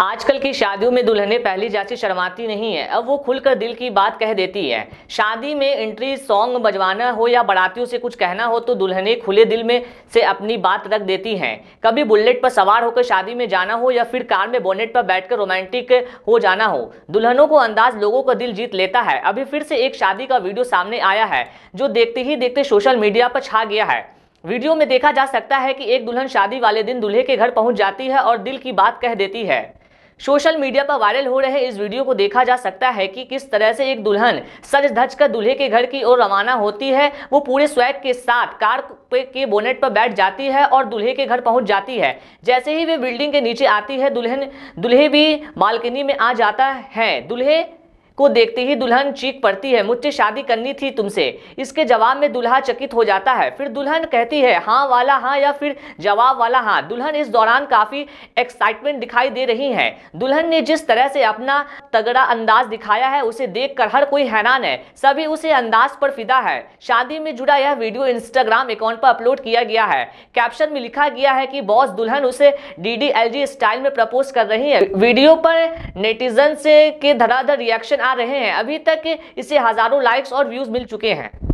आजकल की शादियों में दुल्हने पहली जाति शर्माती नहीं है अब वो खुलकर दिल की बात कह देती है शादी में एंट्री सॉन्ग बजवाना हो या बरातियों से कुछ कहना हो तो दुल्हने खुले दिल में से अपनी बात रख देती हैं कभी बुलेट पर सवार होकर शादी में जाना हो या फिर कार में बोनेट पर बैठ रोमांटिक हो जाना हो दुल्हनों को अंदाज लोगों का दिल जीत लेता है अभी फिर से एक शादी का वीडियो सामने आया है जो देखते ही देखते सोशल मीडिया पर छा गया है वीडियो में देखा जा सकता है कि एक दुल्हन शादी वाले दिन दूल्हे के घर पहुंच जाती है और दिल की बात कह देती है सोशल मीडिया पर वायरल हो रहे इस वीडियो को देखा जा सकता है कि किस तरह से एक दुल्हन सज धज कर दूल्हे के घर की ओर रवाना होती है वो पूरे स्वैग के साथ कार के बोनेट पर बैठ जाती है और दूल्हे के घर पहुंच जाती है जैसे ही वे बिल्डिंग के नीचे आती है दुल्हन दुल्हे भी बालकनी में आ जाता है दुल्हे को देखते ही दुल्हन चीख पड़ती है मुझसे शादी करनी थी तुमसे इसके जवाब में दुल्हा चकित हो जाता है फिर दुल्हन कहती है हाँ वाला हाँ या फिर जवाब वाला हाँ दुल्हन इस दौरान काफ़ी एक्साइटमेंट दिखाई दे रही है दुल्हन ने जिस तरह से अपना तगड़ा अंदाज दिखाया है उसे देख हर कोई हैरान है सभी उसे अंदाज पर फिदा है शादी में जुड़ा यह वीडियो इंस्टाग्राम अकाउंट पर अपलोड किया गया है कैप्शन में लिखा गया है कि बॉस दुल्हन उसे डीडीएलजी स्टाइल में प्रपोज कर रही है वीडियो पर नेटिजन से के धड़ाधड़ रिएक्शन बना रहे हैं अभी तक इसे हज़ारों लाइक्स और व्यूज़ मिल चुके हैं